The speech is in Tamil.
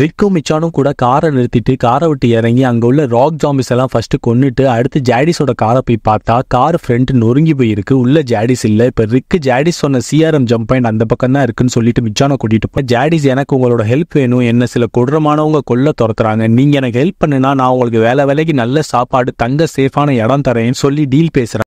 ரிக்கும் மிச்சானும் கூட காரை நிறுத்திட்டு காரை விட்டு இறங்கி அங்கே உள்ள ராக் ஜாம்பிஸ் எல்லாம் ஃபர்ஸ்ட் கொண்டுட்டு அடுத்து ஜாடிஸோட காரை போய் பார்த்தா கார் ஃப்ரண்ட் நொறுங்கி போயிருக்கு உள்ள ஜாடிஸ் இல்லை இப்போ ரிக்கு ஜாடிஸ் சொன்ன சிஆர்எம் ஜம்ப் பாயிண்ட் அந்த பக்கம் தான் இருக்குன்னு சொல்லிட்டு மிச்சானை கூட்டிட்டு போய் ஜாடிஸ் எனக்கு உங்களோட ஹெல்ப் வேணும் என்ன சில கொடுரமானவங்க கொல்ல துரத்துறாங்க நீங்க எனக்கு ஹெல்ப் பண்ணுனா நான் உங்களுக்கு வேலை வேலைக்கு நல்ல சாப்பாடு தங்க சேஃபான இடம் தரேன்னு சொல்லி டீல் பேசுறேன்